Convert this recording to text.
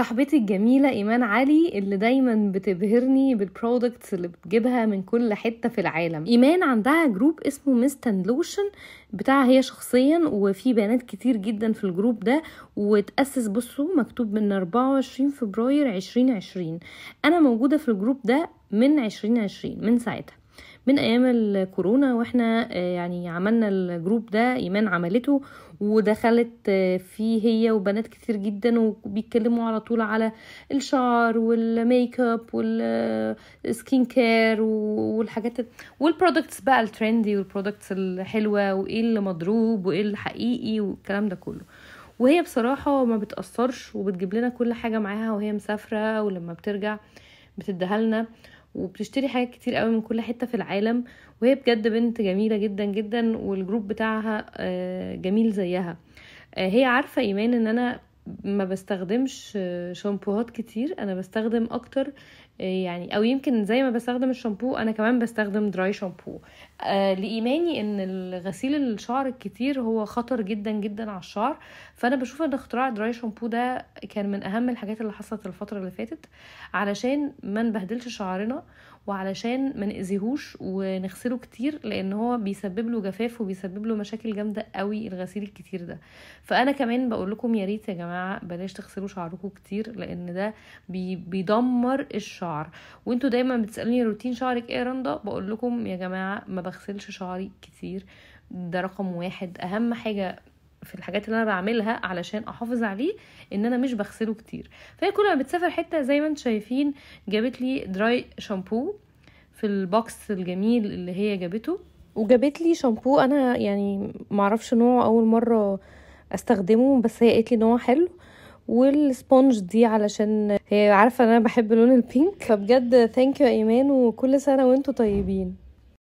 صاحبتي الجميلة إيمان علي اللي دايما بتبهرني بالبرودكتس اللي بتجيبها من كل حتة في العالم إيمان عندها جروب اسمه ميستن لوشن بتاعها هي شخصيا وفي بنات كتير جدا في الجروب ده وتأسس بصوا مكتوب من 24 فبراير 2020 أنا موجودة في الجروب ده من 2020 من ساعتها من ايام الكورونا واحنا آه، يعني عملنا الجروب ده ايمان عملته ودخلت آه، فيه هي وبنات كتير جدا وبيتكلموا على طول على الشعر والميك اب والسكين كير والحاجات والبرودكتس بقى الترندي والبرودكتس الحلوه وايه اللي مضروب وايه الحقيقي والكلام ده كله وهي بصراحة ما بتأثرش وبتجيب لنا كل حاجة معاها وهي مسافرة ولما بترجع بتديها لنا وبتشتري حاجات كتير قوي من كل حته في العالم وهي بجد بنت جميله جدا جدا والجروب بتاعها آه، جميل زيها آه، هي عارفه ايمان ان انا ما بستخدمش شامبوهات كتير انا بستخدم اكتر آه، يعني او يمكن زي ما بستخدم الشامبو انا كمان بستخدم دراي شامبو آه لايماني ان غسيل الشعر الكتير هو خطر جدا جدا على الشعر فانا بشوف ان اختراع دراي شامبو ده كان من اهم الحاجات اللي حصلت الفتره اللي فاتت علشان ما نبهدلش شعرنا وعلشان ما نأذيهوش ونغسله كتير لان هو بيسبب له جفاف وبيسبب له مشاكل جامده قوي الغسيل الكتير ده فانا كمان بقول لكم يا ريت يا جماعه بلاش تغسلوا شعركم كتير لان ده بي بيدمر الشعر وانتوا دايما بتسالوني روتين شعرك ايه يا رندا بقول لكم يا جماعه ما بغسلش شعري كتير ده رقم واحد اهم حاجه في الحاجات اللي انا بعملها علشان احافظ عليه ان انا مش بغسله كتير فهي كل ما بتسافر حته زي ما انتم شايفين جابت لي دراي شامبو في البوكس الجميل اللي هي جابته وجابت لي شامبو انا يعني معرفش نوعه اول مره استخدمه بس هي قالت لي ان هو حلو والسبونج دي علشان هي عارفه انا بحب لون البينك فبجد ثانك يو ايمان وكل سنه وانتم طيبين